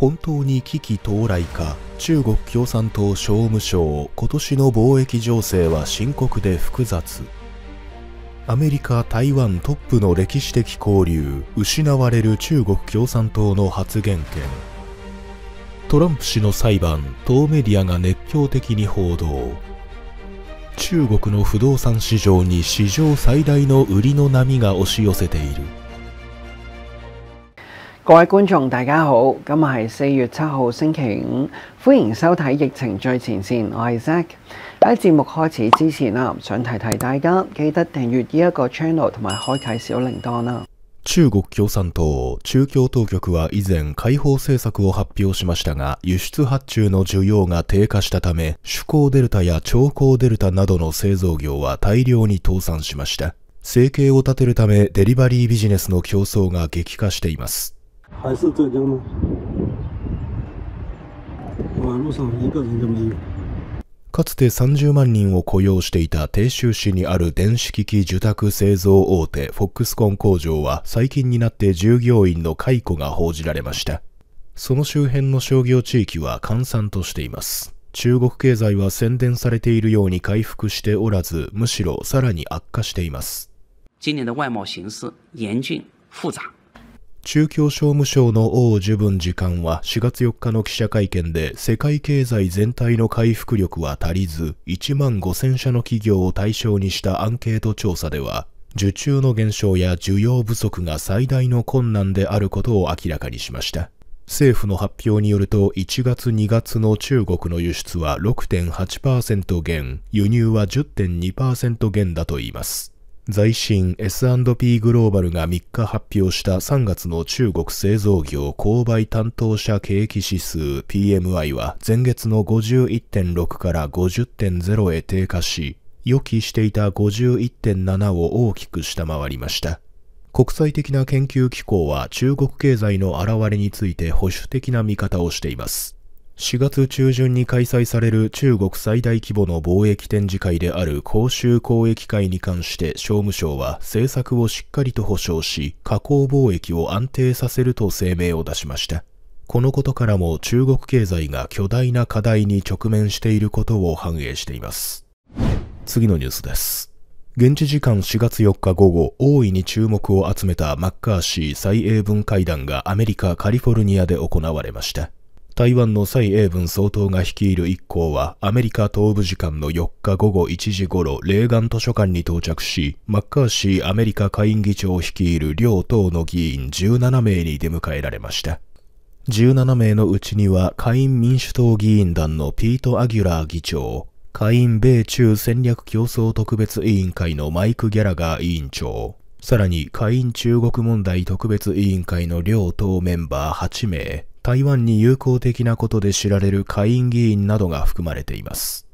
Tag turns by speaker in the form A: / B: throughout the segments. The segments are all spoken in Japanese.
A: 本当に危機到来か中国共産党商務省今年の貿易情勢は深刻で複雑アメリカ台湾トップの歴史的交流失われる中国共産党の発言権トランプ氏の裁判当メディアが熱狂的に報道中国の不動産市場に史上最大の売りの波が押し寄せている各位觀眾大家好，今日係四月七號星期五，歡迎收睇《疫情最前線》，我係 Zack。喺節目開始之前啦，想提提大家記得訂閱呢一個 channel 同埋開啟小鈴鐺啦。中国共産党、中共当局は以前開放政策を発表しましたが、輸出発注の需要が低下したため、主港デルタや長江デルタなどの製造業は大量に倒産しました。生計を立てるためデリバリービジネスの競争が激化しています。还是浙江吗？かつて30万人を雇用していた鄭州市にある電子機器受託製造大手フォックスコン工場は最近になって従業員の解雇が報じられました。その周辺の商業地域は閑散としています。中国経済は宣伝されているように回復しておらず、むしろさらに悪化しています。今年外形勢严峻複雑。中共商務省の王十分次官は4月4日の記者会見で世界経済全体の回復力は足りず1万5000社の企業を対象にしたアンケート調査では受注の減少や需要不足が最大の困難であることを明らかにしました政府の発表によると1月2月の中国の輸出は6.8%減輸入は10.2%減だといいます財新 S&P グローバルが3日発表した3月の中国製造業購買担当者景気指数 PMI は前月の51.6から50.0へ低下し、予期していた51.7を大きく下回りました。国際的な研究機構は中国経済の現れについて保守的な見方をしています。4月中旬に開催される中国最大規模の貿易展示会である公衆交易会に関して商務省は政策をしっかりと保障し、加工貿易を安定させると声明を出しました。このことからも中国経済が巨大な課題に直面していることを反映しています。次のニュースです。現地時間4月4日午後、大いに注目を集めたマッカーシー蔡英文会談がアメリカ・カリフォルニアで行われました。台湾の蔡英文総統が率いる一行はアメリカ東部時間の4日午後1時頃、レーガン図書館に到着し、マッカーシーアメリカ下院議長を率いる両党の議員17名に出迎えられました。17名のうちには下院民主党議員団のピート・アギュラー議長、下院米中戦略競争特別委員会のマイク・ギャラガー委員長、さらに下院中国問題特別委員会の両党メンバー8名、台湾に友好的なことで知られる下院議員などが含まれています。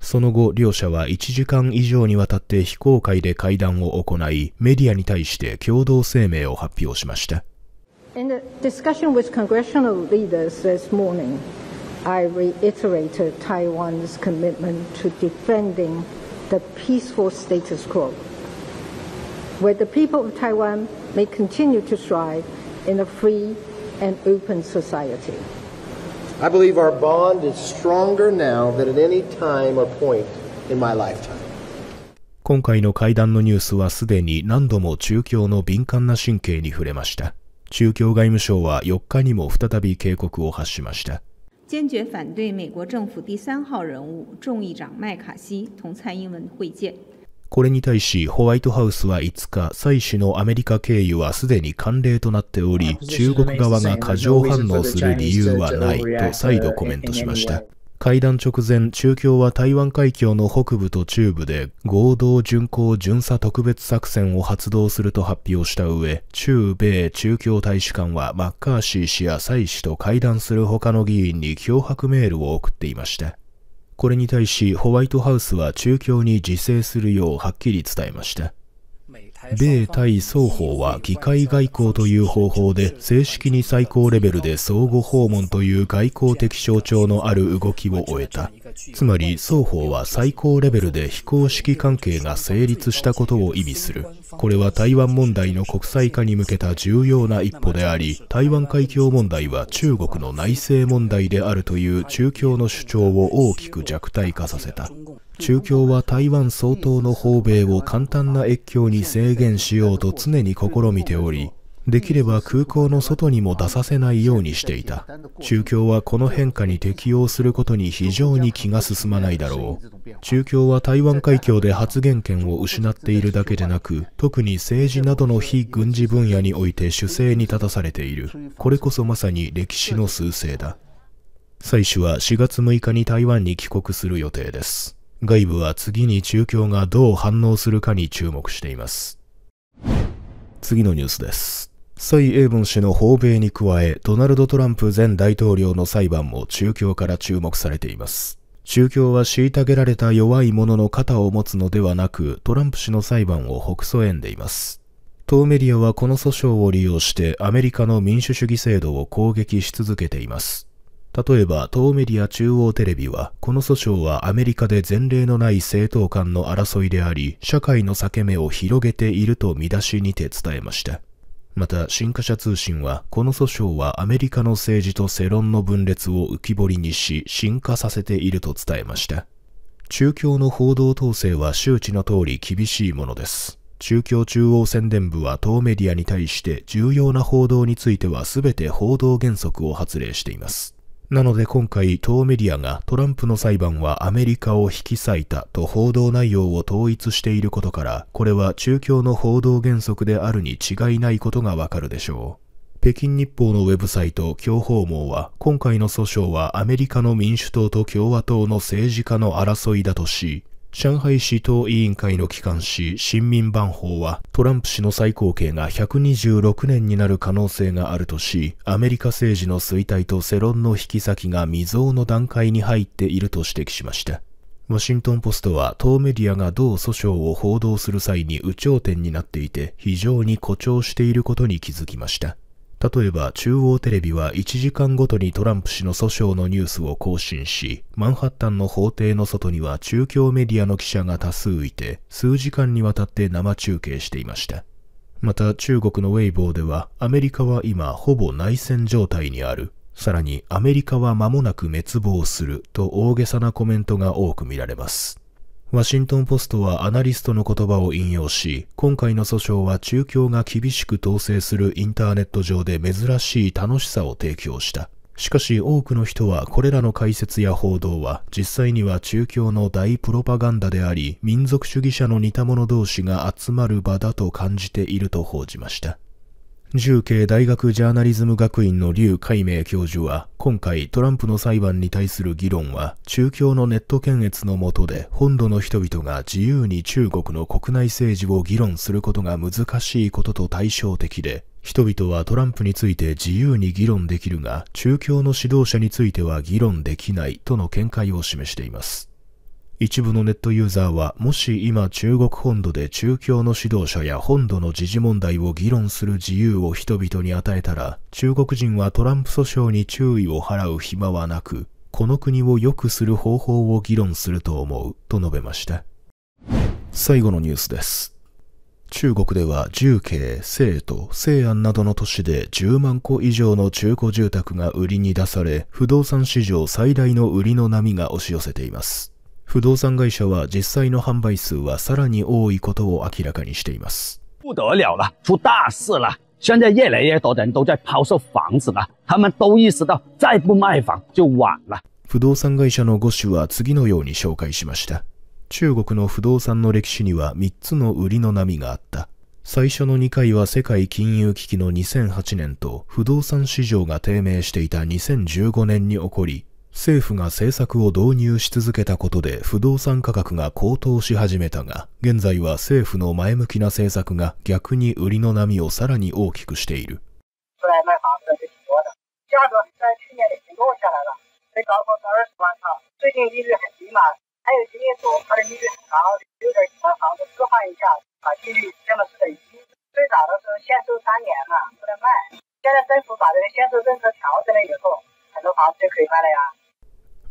A: その後、両者は1時間以上にわたって非公開で会談を行い、メディアに対して共同声明を発表しました。In the discussion with congressional leaders this morning, I reiterated Taiwan's commitment to defending the peaceful status quo, where the people of Taiwan may continue to thrive in a free and open society. I believe our bond is stronger now than at any time or point in my lifetime. 今回の会談のニュースはすでに何度も中共の敏感な神経に触れました。中共外務省は4日にも再び警告を発しました。坚决反对美国政府第三号人物众议长麦卡锡同蔡英文会见。これに対し、ホワイトハウスは5日、蔡氏のアメリカ経由はすでに慣例となっており、中国側が過剰反応する理由はないと再度コメントしました。会談直前、中共は台湾海峡の北部と中部で合同巡航巡査特別作戦を発動すると発表した上、中米中共大使館はマッカーシー氏や蔡氏と会談する他の議員に脅迫メールを送っていました。これに対し、ホワイトハウスは中共に自制するようはっきり伝えました。米対双方は議会外交という方法で正式に最高レベルで相互訪問という外交的象徴のある動きを終えたつまり双方は最高レベルで非公式関係が成立したことを意味するこれは台湾問題の国際化に向けた重要な一歩であり台湾海峡問題は中国の内政問題であるという中共の主張を大きく弱体化させた中共は台湾総統の訪米を簡単な越境に制限しようと常に試みており、できれば空港の外にも出させないようにしていた。中共はこの変化に適応することに非常に気が進まないだろう。中共は台湾海峡で発言権を失っているだけでなく、特に政治などの非軍事分野において主勢に立たされている。これこそまさに歴史の趨勢だ。蔡氏は4月6日に台湾に帰国する予定です。外部は次に中共がどう反応するかに注目しています。次のニュースです。蔡英文氏の訪米に加え、ドナルド・トランプ前大統領の裁判も中共から注目されています。中共は虐げられた弱い者の肩を持つのではなく、トランプ氏の裁判を北え縁でいます。当メディアはこの訴訟を利用してアメリカの民主主義制度を攻撃し続けています。例えば、東メディア中央テレビは、この訴訟はアメリカで前例のない政党間の争いであり、社会の裂け目を広げていると見出しにて伝えました。また、新華社通信は、この訴訟はアメリカの政治と世論の分裂を浮き彫りにし、進化させていると伝えました。中共の報道統制は周知の通り厳しいものです。中共中央宣伝部は当メディアに対して重要な報道については全て報道原則を発令しています。なので今回、当メディアがトランプの裁判はアメリカを引き裂いたと報道内容を統一していることから、これは中共の報道原則であるに違いないことがわかるでしょう。北京日報のウェブサイト共訪網は今回の訴訟はアメリカの民主党と共和党の政治家の争いだとし上海市党委員会の機関紙新民番報はトランプ氏の最高刑が126年になる可能性があるとしアメリカ政治の衰退と世論の引き裂きが未曾有の段階に入っていると指摘しましたワシントンポストは当メディアが同訴訟を報道する際に有頂天になっていて非常に誇張していることに気づきました例えば中央テレビは1時間ごとにトランプ氏の訴訟のニュースを更新し、マンハッタンの法廷の外には中共メディアの記者が多数いて、数時間にわたって生中継していました。また中国のウェイボーでは、アメリカは今ほぼ内戦状態にある。さらにアメリカは間もなく滅亡すると大げさなコメントが多く見られます。ワシントン・ポストはアナリストの言葉を引用し、今回の訴訟は中共が厳しく統制するインターネット上で珍しい楽しさを提供した。しかし多くの人はこれらの解説や報道は実際には中共の大プロパガンダであり、民族主義者の似た者同士が集まる場だと感じていると報じました。重慶大学ジャーナリズム学院の劉海明教授は、今回トランプの裁判に対する議論は、中共のネット検閲の下で、本土の人々が自由に中国の国内政治を議論することが難しいことと対照的で、人々はトランプについて自由に議論できるが、中共の指導者については議論できないとの見解を示しています。一部のネットユーザーは、もし今中国本土で中共の指導者や本土の時事問題を議論する自由を人々に与えたら、中国人はトランプ訴訟に注意を払う暇はなく、この国を良くする方法を議論すると思う、と述べました。最後のニュースです。中国では重慶、成都、西安などの都市で10万戸以上の中古住宅が売りに出され、不動産市場最大の売りの波が押し寄せています。不動産会社は実際の販売数はさらに多いことを明らかにしています。不得了了，出大事了！现在越来越多人都在抛售房子了，他们都意识到再不卖房就晚了。不動産会社の5種は次のように紹介しました。中国の不動産の歴史には3つの売りの波があった。最初の2回は世界金融危機の2008年と不動産市場が低迷していた2015年に起こり、政府が政策を導入し続けたことで不動産価格が高騰し始めたが、現在は政府の前向きな政策が逆に売りの波をさらに大きくしている。现在政府把这个限售政策调整了以后，很多房子就可以卖了呀。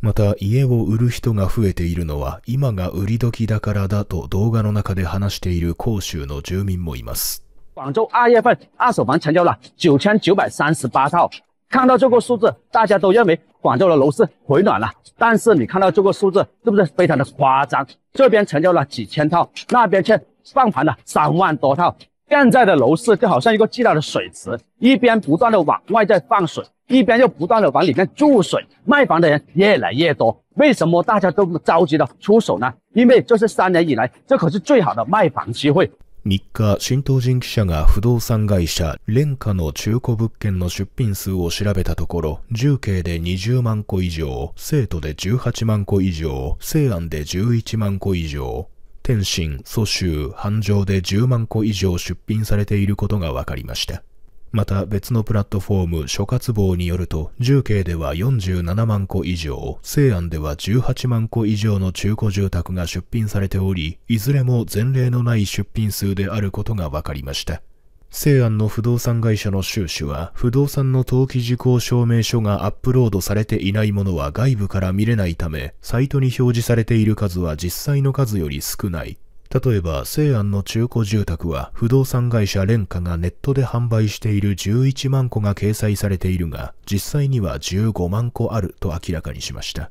A: また家を売る人が増えているのは今が売り時だからだと動画の中で話している広州の住民もいます。广州二月份二手房成交了九千九百三十八套，看到这个数字，大家都认为广州的楼市回暖了。但是你看到这个数字是不是非常的夸张？这边成交了几千套，那边却放盘了三万多套，现在的楼市就好像一个巨大的水池，一边不断的往外在放水，一边又不断的往里面注水。卖房的人越来越多，为什么大家都着急的出手呢？因为这是三年以来，这可是最好的卖房机会。日新唐人記者が不動産会社連家の中古物件の出品数を調べたところ、重慶で二十万個以上、生都で十八万個以上、西安で十一万個以上。天津、蘇州、繁盛で10万個以上出品されていることが分かりました。また別のプラットフォーム諸葛坊によると、重慶では47万個以上、西安では18万個以上の中古住宅が出品されており、いずれも前例のない出品数であることが分かりました。西安の不動産会社の収支は、不動産の登記事項証明書がアップロードされていないものは外部から見れないため、サイトに表示されている数は実際の数より少ない。例えば、西安の中古住宅は、不動産会社廉価がネットで販売している11万個が掲載されているが、実際には15万個あると明らかにしました。